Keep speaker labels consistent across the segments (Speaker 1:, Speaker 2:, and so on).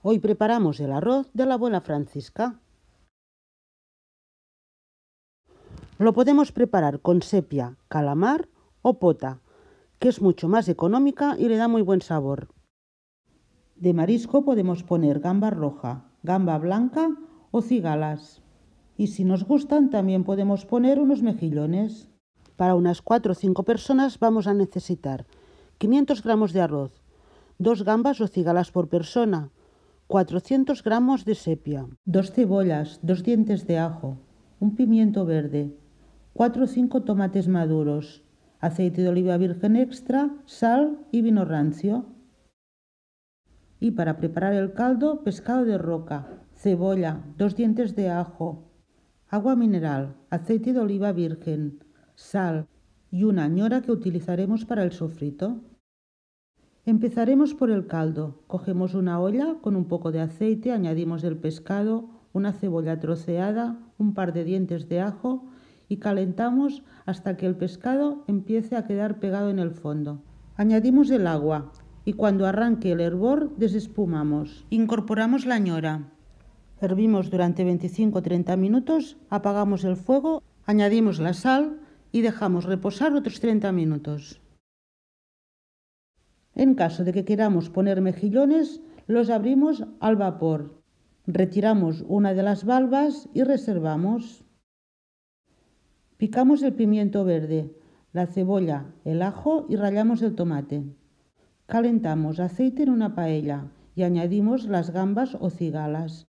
Speaker 1: Hoy preparamos el arroz de la abuela Francisca. Lo podemos preparar con sepia, calamar o pota, que es mucho más económica y le da muy buen sabor. De marisco podemos poner gamba roja, gamba blanca o cigalas. Y si nos gustan también podemos poner unos mejillones. Para unas 4 o 5 personas vamos a necesitar 500 gramos de arroz, dos gambas o cigalas por persona, 400 gramos de sepia, dos cebollas, dos dientes de ajo, un pimiento verde, 4 o 5 tomates maduros, aceite de oliva virgen extra, sal y vino rancio. Y para preparar el caldo, pescado de roca, cebolla, dos dientes de ajo, agua mineral, aceite de oliva virgen, sal y una ñora que utilizaremos para el sofrito. Empezaremos por el caldo. Cogemos una olla con un poco de aceite, añadimos el pescado, una cebolla troceada, un par de dientes de ajo y calentamos hasta que el pescado empiece a quedar pegado en el fondo. Añadimos el agua y cuando arranque el hervor desespumamos. Incorporamos la ñora. Hervimos durante 25-30 minutos, apagamos el fuego, añadimos la sal y dejamos reposar otros 30 minutos. En caso de que queramos poner mejillones, los abrimos al vapor. Retiramos una de las valvas y reservamos. Picamos el pimiento verde, la cebolla, el ajo y rallamos el tomate. Calentamos aceite en una paella y añadimos las gambas o cigalas.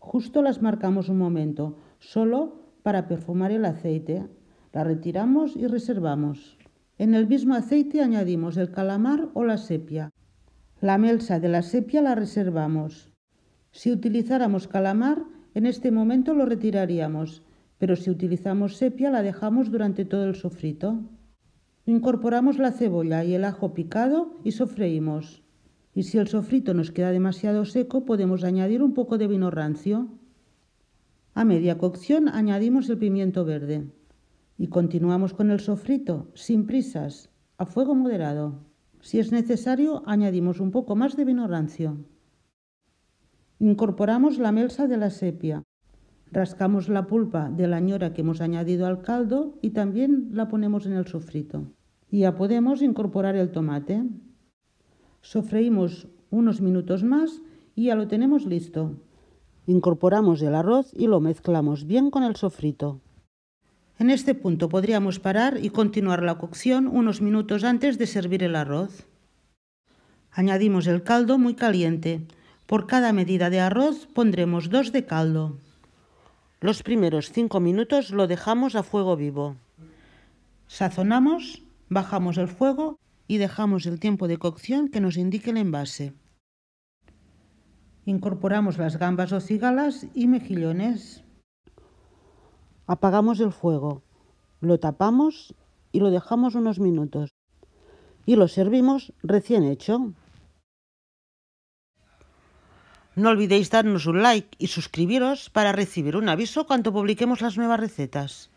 Speaker 1: Justo las marcamos un momento, solo para perfumar el aceite. La retiramos y reservamos. En el mismo aceite añadimos el calamar o la sepia. La melsa de la sepia la reservamos. Si utilizáramos calamar, en este momento lo retiraríamos, pero si utilizamos sepia la dejamos durante todo el sofrito. Incorporamos la cebolla y el ajo picado y sofreímos. Y si el sofrito nos queda demasiado seco, podemos añadir un poco de vino rancio. A media cocción añadimos el pimiento verde. Y continuamos con el sofrito, sin prisas, a fuego moderado. Si es necesario, añadimos un poco más de vino rancio. Incorporamos la melsa de la sepia. Rascamos la pulpa de la ñora que hemos añadido al caldo y también la ponemos en el sofrito. ya podemos incorporar el tomate. Sofreímos unos minutos más y ya lo tenemos listo. Incorporamos el arroz y lo mezclamos bien con el sofrito. En este punto podríamos parar y continuar la cocción unos minutos antes de servir el arroz. Añadimos el caldo muy caliente. Por cada medida de arroz pondremos dos de caldo. Los primeros cinco minutos lo dejamos a fuego vivo. Sazonamos, bajamos el fuego y dejamos el tiempo de cocción que nos indique el envase. Incorporamos las gambas o cigalas y mejillones. Apagamos el fuego, lo tapamos y lo dejamos unos minutos. Y lo servimos recién hecho. No olvidéis darnos un like y suscribiros para recibir un aviso cuando publiquemos las nuevas recetas.